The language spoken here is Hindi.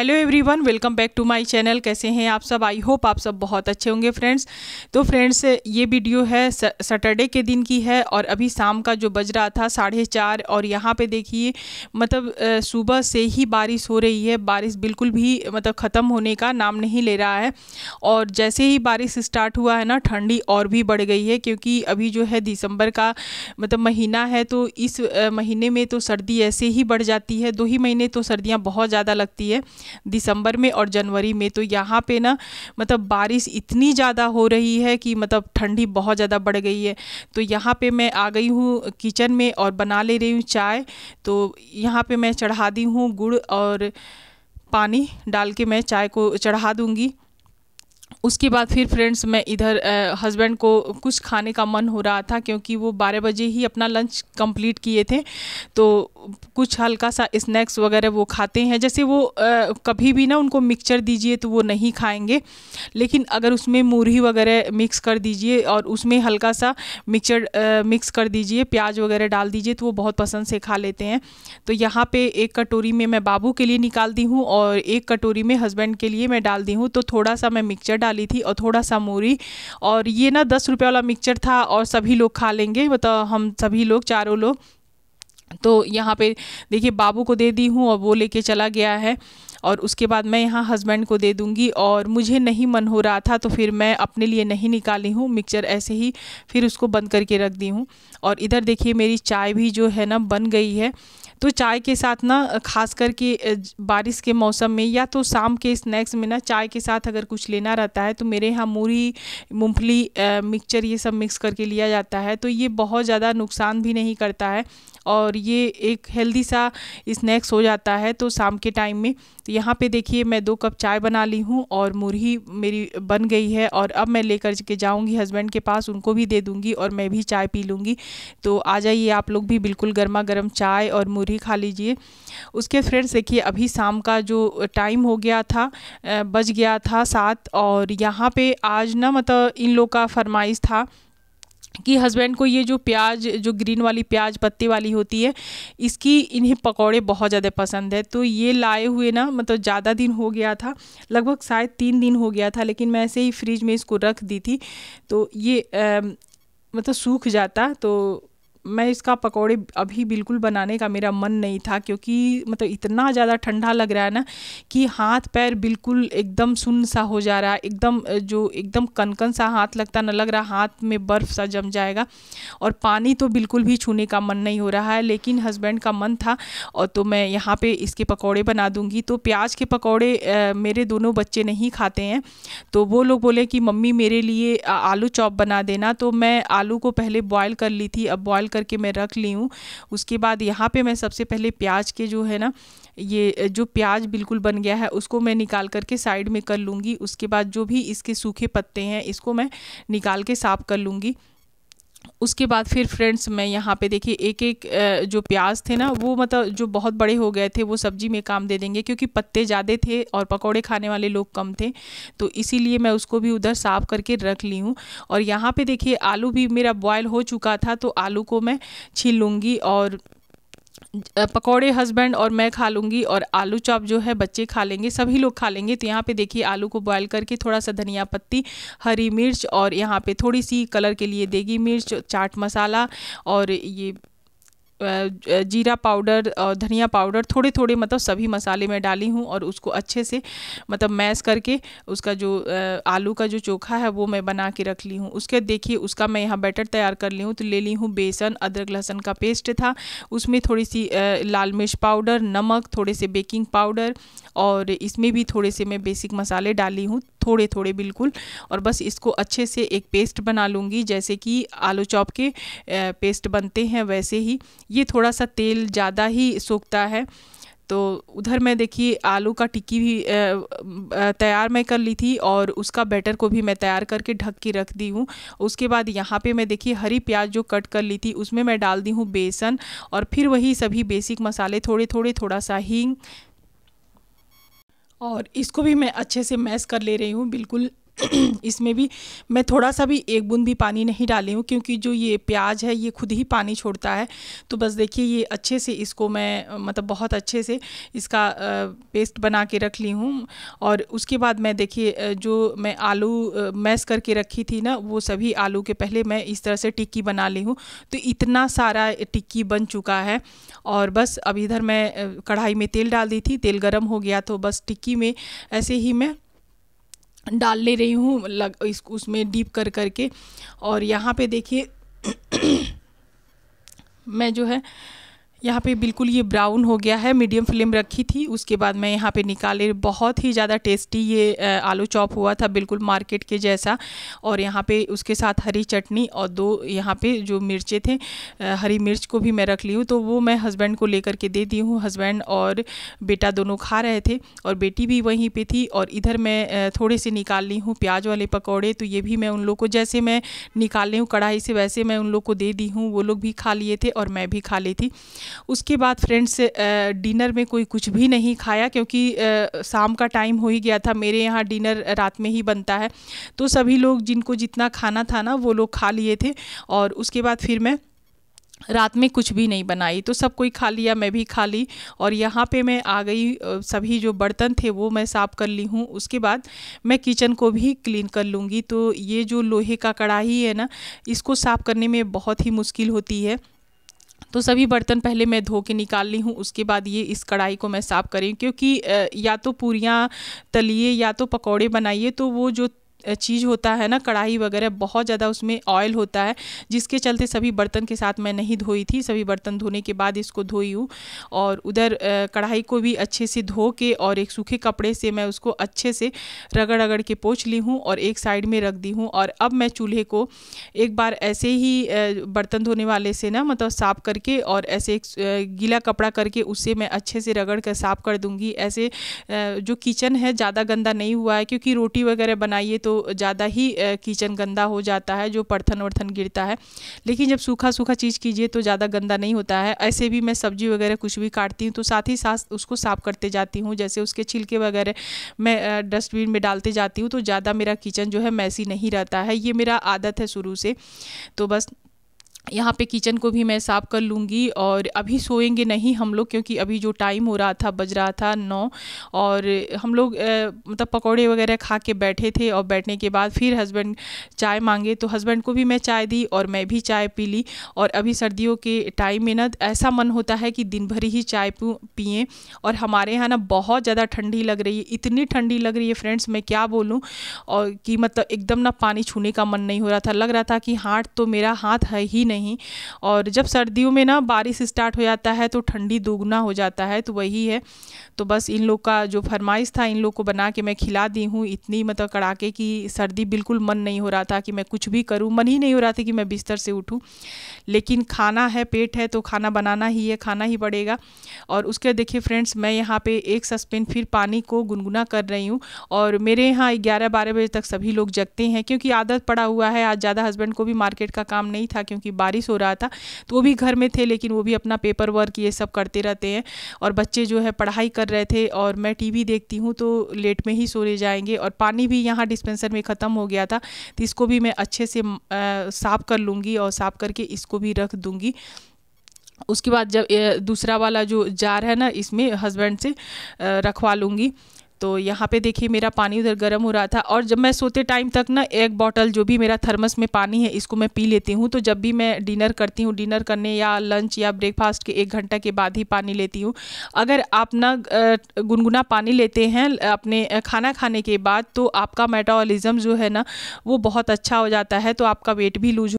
hello everyone welcome back to my channel कैसे हैं आप सब आई होप आप सब बहुत अच्छे होंगे फ्रेंड्स तो फ्रेंड्स ये वीडियो है सैटरडे के दिन की है और अभी शाम का जो बज रहा था साढ़े चार और यहाँ पे देखिए मतलब सुबह से ही बारिश हो रही है बारिश बिल्कुल भी मतलब ख़त्म होने का नाम नहीं ले रहा है और जैसे ही बारिश स्टार्ट हुआ है ना ठंडी और भी बढ़ गई है क्योंकि अभी जो है दिसंबर का मतलब महीना है तो इस महीने में तो सर्दी ऐसे ही बढ़ जाती है दो ही महीने तो सर्दियाँ बहुत ज़्यादा लगती है दिसंबर में और जनवरी में तो यहाँ पे ना मतलब बारिश इतनी ज़्यादा हो रही है कि मतलब ठंडी बहुत ज़्यादा बढ़ गई है तो यहाँ पे मैं आ गई हूँ किचन में और बना ले रही हूँ चाय तो यहाँ पे मैं चढ़ा दी हूँ गुड़ और पानी डाल के मैं चाय को चढ़ा दूँगी उसके बाद फिर फ्रेंड्स मैं इधर हस्बैंड को कुछ खाने का मन हो रहा था क्योंकि वो बारह बजे ही अपना लंच कंप्लीट किए थे तो कुछ हल्का सा स्नैक्स वगैरह वो खाते हैं जैसे वो आ, कभी भी ना उनको मिक्सचर दीजिए तो वो नहीं खाएंगे लेकिन अगर उसमें मुरही वगैरह मिक्स कर दीजिए और उसमें हल्का सा मिक्सचर मिक्स कर दीजिए प्याज वगैरह डाल दीजिए तो वो बहुत पसंद से खा लेते हैं तो यहाँ पे एक कटोरी में मैं बाबू के लिए निकाल दी हूँ और एक कटोरी में हस्बैंड के लिए मैं डाल दी हूँ तो थोड़ा सा मैं मिक्सचर डाल डाली थी और थोड़ा सा मूरी और ये ना दस रुपये वाला मिक्सचर था और सभी लोग खा लेंगे मतलब हम सभी लोग चारों लोग तो यहाँ पे देखिए बाबू को दे दी हूँ और वो लेके चला गया है और उसके बाद मैं यहाँ हस्बैंड को दे दूँगी और मुझे नहीं मन हो रहा था तो फिर मैं अपने लिए नहीं निकाली हूँ मिक्सचर ऐसे ही फिर उसको बंद करके रख दी हूँ और इधर देखिए मेरी चाय भी जो है ना बन गई है तो चाय के साथ ना खास करके बारिश के मौसम में या तो शाम के स्नैक्स में ना चाय के साथ अगर कुछ लेना रहता है तो मेरे यहाँ मूरी मूँगफली मिक्सचर ये सब मिक्स करके लिया जाता है तो ये बहुत ज़्यादा नुकसान भी नहीं करता है और ये एक हेल्दी सा स्नैक्स हो जाता है तो शाम के टाइम में तो यहाँ पे देखिए मैं दो कप चाय बना ली हूँ और मुरही मेरी बन गई है और अब मैं लेकर के जाऊँगी हस्बैंड के पास उनको भी दे दूँगी और मैं भी चाय पी लूँगी तो आ जाइए आप लोग भी बिल्कुल गर्मा गर्म चाय और मुरही खा लीजिए उसके फ्रेंड्स देखिए अभी शाम का जो टाइम हो गया था बज गया था सात और यहाँ पे आज ना मतलब इन लोग का फरमाइश था कि हस्बैंड को ये जो प्याज जो ग्रीन वाली प्याज पत्ते वाली होती है इसकी इन्हें पकौड़े बहुत ज़्यादा पसंद है तो ये लाए हुए ना मतलब ज़्यादा दिन हो गया था लगभग शायद तीन दिन हो गया था लेकिन मैं ऐसे ही फ्रिज में इसको रख दी थी तो ये आ, मतलब सूख जाता तो मैं इसका पकोड़े अभी बिल्कुल बनाने का मेरा मन नहीं था क्योंकि मतलब इतना ज़्यादा ठंडा लग रहा है ना कि हाथ पैर बिल्कुल एकदम सुन सा हो जा रहा है एकदम जो एकदम कनकन सा हाथ लगता ना लग रहा हाथ में बर्फ़ सा जम जाएगा और पानी तो बिल्कुल भी छूने का मन नहीं हो रहा है लेकिन हस्बैंड का मन था और तो मैं यहाँ पर इसके पकौड़े बना दूँगी तो प्याज के पकौड़े मेरे दोनों बच्चे नहीं खाते हैं तो वो लोग बोले कि मम्मी मेरे लिए आलू चॉप बना देना तो मैं आलू को पहले बॉयल कर ली थी अब बॉयल करके मैं रख ली हूँ उसके बाद यहाँ पे मैं सबसे पहले प्याज के जो है ना ये जो प्याज बिल्कुल बन गया है उसको मैं निकाल करके साइड में कर लूँगी उसके बाद जो भी इसके सूखे पत्ते हैं इसको मैं निकाल के साफ़ कर लूँगी उसके बाद फिर फ्रेंड्स मैं यहाँ पे देखिए एक एक जो प्याज थे ना वो मतलब जो बहुत बड़े हो गए थे वो सब्जी में काम दे देंगे क्योंकि पत्ते ज़्यादा थे और पकौड़े खाने वाले लोग कम थे तो इसीलिए मैं उसको भी उधर साफ़ करके रख ली हूँ और यहाँ पे देखिए आलू भी मेरा बॉयल हो चुका था तो आलू को मैं छीन लूँगी और पकौड़े हस्बैंड और मैं खा लूँगी और आलू चॉप जो है बच्चे खा लेंगे सभी लोग खा लेंगे तो यहाँ पे देखिए आलू को बॉयल करके थोड़ा सा धनिया पत्ती हरी मिर्च और यहाँ पे थोड़ी सी कलर के लिए देगी मिर्च चाट मसाला और ये जीरा पाउडर और धनिया पाउडर थोड़े थोड़े मतलब सभी मसाले मैं डाली हूँ और उसको अच्छे से मतलब मैश करके उसका जो आलू का जो चोखा है वो मैं बना के रख ली हूँ उसके देखिए उसका मैं यहाँ बैटर तैयार कर ली हूँ तो ले ली हूँ बेसन अदरक लहसन का पेस्ट था उसमें थोड़ी सी लाल मिर्च पाउडर नमक थोड़े से बेकिंग पाउडर और इसमें भी थोड़े से मैं बेसिक मसाले डाली हूँ थोड़े थोड़े बिल्कुल और बस इसको अच्छे से एक पेस्ट बना लूँगी जैसे कि आलू चॉप के पेस्ट बनते हैं वैसे ही ये थोड़ा सा तेल ज़्यादा ही सूखता है तो उधर मैं देखिए आलू का टिक्की भी तैयार मैं कर ली थी और उसका बैटर को भी मैं तैयार करके ढक के रख दी हूँ उसके बाद यहाँ पे मैं देखिए हरी प्याज जो कट कर ली थी उसमें मैं डाल दी हूँ बेसन और फिर वही सभी बेसिक मसाले थोड़े थोड़े थोड़ा सा हींग और इसको भी मैं अच्छे से मैश कर ले रही हूँ बिल्कुल इसमें भी मैं थोड़ा सा भी एक बूंद भी पानी नहीं डाली हूँ क्योंकि जो ये प्याज है ये खुद ही पानी छोड़ता है तो बस देखिए ये अच्छे से इसको मैं मतलब बहुत अच्छे से इसका पेस्ट बना के रख ली हूँ और उसके बाद मैं देखिए जो मैं आलू मैस करके रखी थी ना वो सभी आलू के पहले मैं इस तरह से टिक्की बना ली हूँ तो इतना सारा टिक्की बन चुका है और बस अब इधर मैं कढ़ाई में तेल डाल दी थी तेल गर्म हो गया तो बस टिक्की में ऐसे ही मैं डाल ले रही हूँ लग इस उसमें डीप कर करके और यहाँ पे देखिए मैं जो है यहाँ पे बिल्कुल ये ब्राउन हो गया है मीडियम फ्लेम रखी थी उसके बाद मैं यहाँ पे निकाले बहुत ही ज़्यादा टेस्टी ये आलू चॉप हुआ था बिल्कुल मार्केट के जैसा और यहाँ पे उसके साथ हरी चटनी और दो यहाँ पे जो मिर्चे थे हरी मिर्च को भी मैं रख ली हूँ तो वो मैं हस्बैंड को लेकर के दे दी हूँ हस्बैंड और बेटा दोनों खा रहे थे और बेटी भी वहीं पर थी और इधर मैं थोड़े से निकाल ली हूँ प्याज वाले पकौड़े तो ये भी मैं उन लोग को जैसे मैं निकाल ली हूँ कढ़ाई से वैसे मैं उन लोग को दे दी हूँ वो लोग भी खा लिए थे और मैं भी खा ली थी उसके बाद फ्रेंड्स डिनर में कोई कुछ भी नहीं खाया क्योंकि शाम का टाइम हो ही गया था मेरे यहाँ डिनर रात में ही बनता है तो सभी लोग जिनको जितना खाना था ना वो लोग खा लिए थे और उसके बाद फिर मैं रात में कुछ भी नहीं बनाई तो सब कोई खा लिया मैं भी खा ली और यहाँ पे मैं आ गई सभी जो बर्तन थे वो मैं साफ़ कर ली हूँ उसके बाद मैं किचन को भी क्लीन कर लूँगी तो ये जो लोहे का कढ़ाई है ना इसको साफ़ करने में बहुत ही मुश्किल होती है तो सभी बर्तन पहले मैं धो के निकाल ली हूँ उसके बाद ये इस कढ़ाई को मैं साफ़ करी क्योंकि या तो पूरियाँ तलिए या तो पकौड़े बनाइए तो वो जो चीज़ होता है ना कढ़ाई वगैरह बहुत ज़्यादा उसमें ऑयल होता है जिसके चलते सभी बर्तन के साथ मैं नहीं धोई थी सभी बर्तन धोने के बाद इसको धोई हूँ और उधर कढ़ाई को भी अच्छे से धो के और एक सूखे कपड़े से मैं उसको अच्छे से रगड़ रगड़ के पोछ ली हूँ और एक साइड में रख दी हूँ और अब मैं चूल्हे को एक बार ऐसे ही बर्तन धोने वाले से ना मतलब साफ़ करके और ऐसे एक गीला कपड़ा करके उससे मैं अच्छे से रगड़ कर साफ़ कर दूँगी ऐसे जो किचन है ज़्यादा गंदा नहीं हुआ है क्योंकि रोटी वगैरह बनाइए तो तो ज़्यादा ही किचन गंदा हो जाता है जो पर्थन वर्थन गिरता है लेकिन जब सूखा सूखा चीज़ कीजिए तो ज़्यादा गंदा नहीं होता है ऐसे भी मैं सब्जी वगैरह कुछ भी काटती हूँ तो साथ ही साथ उसको साफ़ करते जाती हूँ जैसे उसके छिलके वगैरह मैं डस्टबिन में डालते जाती हूँ तो ज़्यादा मेरा किचन जो है मैसी नहीं रहता है ये मेरा आदत है शुरू से तो बस यहाँ पे किचन को भी मैं साफ़ कर लूँगी और अभी सोएंगे नहीं हम लोग क्योंकि अभी जो टाइम हो रहा था बज रहा था नौ और हम लोग मतलब पकौड़े वगैरह खा के बैठे थे और बैठने के बाद फिर हस्बैंड चाय मांगे तो हस्बैंड को भी मैं चाय दी और मैं भी चाय पी ली और अभी सर्दियों के टाइम में ना ऐसा मन होता है कि दिन भर ही चाय पिए और हमारे यहाँ ना बहुत ज़्यादा ठंडी लग रही है इतनी ठंडी लग रही है फ्रेंड्स मैं क्या बोलूँ और कि मतलब एकदम ना पानी छूने का मन नहीं हो रहा था लग रहा था कि हाथ तो मेरा हाथ है ही नहीं नहीं और जब सर्दियों में ना बारिश स्टार्ट हो जाता है तो ठंडी दोगुना हो जाता है तो वही है तो बस इन लोग का जो फरमाइश था इन लोग को बना के मैं खिला दी हूँ इतनी मतलब कड़ाके की सर्दी बिल्कुल मन नहीं हो रहा था कि मैं कुछ भी करूँ मन ही नहीं हो रहा था कि मैं बिस्तर से उठूँ लेकिन खाना है पेट है तो खाना बनाना ही है खाना ही पड़ेगा और उसके देखिए फ्रेंड्स मैं यहाँ पे एक सस्पेन फिर पानी को गुनगुना कर रही हूँ और मेरे यहाँ ग्यारह बारह बजे तक सभी लोग जगते हैं क्योंकि आदत पड़ा हुआ है आज ज़्यादा हस्बैंड को भी मार्केट का काम नहीं था क्योंकि बारिश हो रहा था तो वो भी घर में थे लेकिन वो भी अपना पेपर वर्क ये सब करते रहते हैं और बच्चे जो है पढ़ाई कर रहे थे और मैं टीवी देखती हूँ तो लेट में ही सोने जाएंगे और पानी भी यहाँ डिस्पेंसर में ख़त्म हो गया था तो इसको भी मैं अच्छे से साफ़ कर लूँगी और साफ़ करके इसको भी रख दूँगी उसके बाद जब दूसरा वाला जो जार है ना इसमें हस्बैंड से रखवा लूँगी तो यहाँ पे देखिए मेरा पानी उधर गर्म हो रहा था और जब मैं सोते टाइम तक ना एक बॉटल जो भी मेरा थर्मस में पानी है इसको मैं पी लेती हूँ तो जब भी मैं डिनर करती हूँ डिनर करने या लंच या ब्रेकफास्ट के एक घंटा के बाद ही पानी लेती हूँ अगर आप ना गुनगुना पानी लेते हैं अपने खाना खाने के बाद तो आपका मेटाबॉलिज्म जो है ना वो बहुत अच्छा हो जाता है तो आपका वेट भी लूज